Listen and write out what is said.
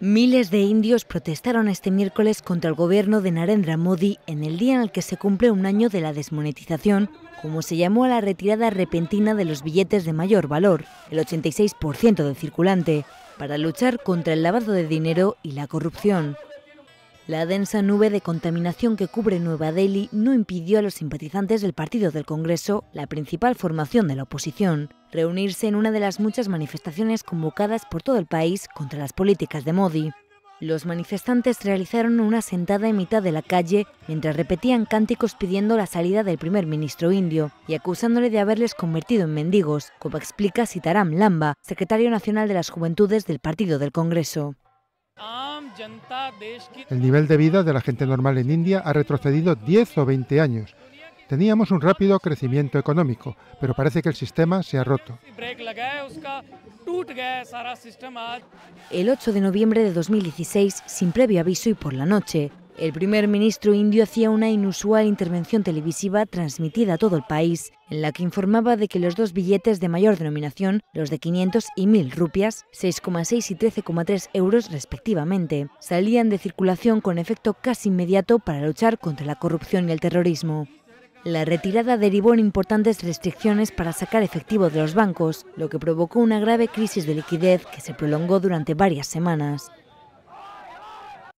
Miles de indios protestaron este miércoles contra el gobierno de Narendra Modi en el día en el que se cumple un año de la desmonetización, como se llamó a la retirada repentina de los billetes de mayor valor, el 86% del circulante, para luchar contra el lavado de dinero y la corrupción. La densa nube de contaminación que cubre Nueva Delhi no impidió a los simpatizantes del Partido del Congreso, la principal formación de la oposición, reunirse en una de las muchas manifestaciones convocadas por todo el país contra las políticas de Modi. Los manifestantes realizaron una sentada en mitad de la calle mientras repetían cánticos pidiendo la salida del primer ministro indio y acusándole de haberles convertido en mendigos, como explica Sitaram Lamba, secretario nacional de las Juventudes del Partido del Congreso. El nivel de vida de la gente normal en India ha retrocedido 10 o 20 años. Teníamos un rápido crecimiento económico, pero parece que el sistema se ha roto. El 8 de noviembre de 2016, sin previo aviso y por la noche, el primer ministro indio hacía una inusual intervención televisiva transmitida a todo el país, en la que informaba de que los dos billetes de mayor denominación, los de 500 y 1000 rupias, 6,6 y 13,3 euros respectivamente, salían de circulación con efecto casi inmediato para luchar contra la corrupción y el terrorismo. La retirada derivó en importantes restricciones para sacar efectivo de los bancos, lo que provocó una grave crisis de liquidez que se prolongó durante varias semanas.